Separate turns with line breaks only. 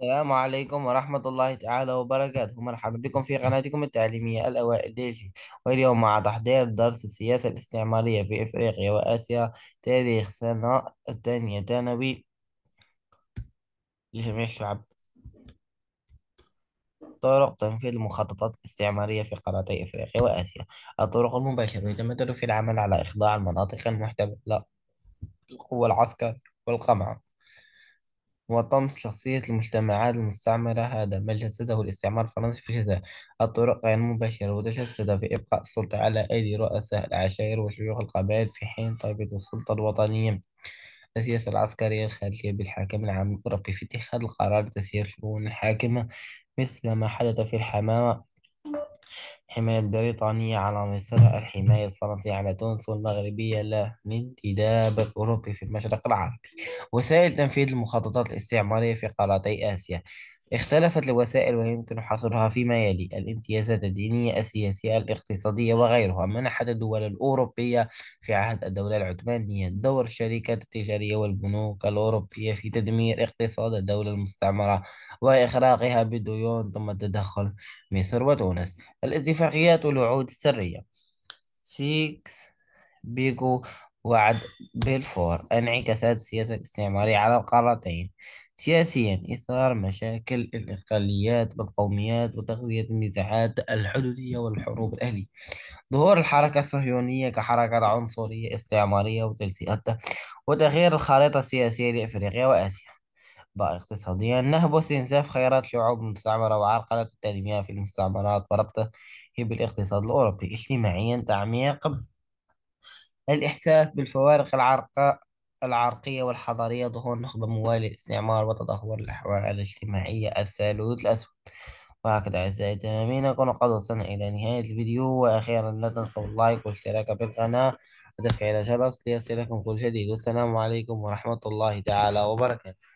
السلام عليكم ورحمة الله تعالى وبركاته مرحبا بكم في قناتكم التعليمية الأوائل ديجي واليوم مع تحضير درس السياسة الاستعمارية في إفريقيا وآسيا تاريخ سنة الثانية ثانوي لجميع الشعب طرق تنفيذ المخططات الاستعمارية في قارتي إفريقيا وآسيا الطرق المباشرة يتمثل في العمل على إخضاع المناطق المحتلة للقوة العسكر والقمع وطمس شخصية المجتمعات المستعمرة هذا ما جسده الاستعمار الفرنسي في الجزائر الطرق غير مباشرة وتجسد في إبقاء السلطة على أيدي رؤساء العشائر وشيوخ القبائل في حين طيبة السلطة الوطنية السياسة العسكرية الخارجية بالحاكم العام الأوروبي في اتخاذ القرار تسير الشؤون الحاكمة مثل ما حدث في الحمامة الحماية البريطانية على مصر الحماية الفرنسية على تونس والمغربية له للانتداب الأوروبي في المشرق العربي وسائل تنفيذ المخططات الاستعمارية في قارتي آسيا اختلفت الوسائل ويمكن حصرها فيما يلي الامتيازات الدينية السياسية الاقتصادية وغيرها منحت الدول الأوروبية في عهد الدولة العثمانية دور الشركات التجارية والبنوك الأوروبية في تدمير اقتصاد الدولة المستعمرة وإخراقها بالديون ثم تدخل مصر وتونس الاتفاقيات والوعود السرية سيكس بيكو وعد بيلفور انعكاسات السياسة الاستعمارية على القارتين سياسيا إثار مشاكل الإقليات والقوميات وتغذية النزاعات الحدودية والحروب الأهلية ظهور الحركة الصهيونية كحركة عنصرية استعمارية وتجزئتها وتغيير الخريطة السياسية لأفريقيا وآسيا بقى اقتصاديا نهب واستنزاف خيرات شعوب مستعمرة وعرقلة التنمية في المستعمرات وربطه بالاقتصاد الأوروبي اجتماعيا تعميق الإحساس بالفوارق العرقاء العرقية والحضارية ظهور نخبة موالية للاستعمار وتدهور الأحوال الاجتماعية الثالوث الأسود وهكذا أعزائي التلاميذ نكون قد وصلنا إلى نهاية الفيديو وأخيرا لا تنسوا اللايك والاشتراك بالقناة وتفعيل الجرس ليصلكم كل جديد والسلام عليكم ورحمة الله تعالى وبركاته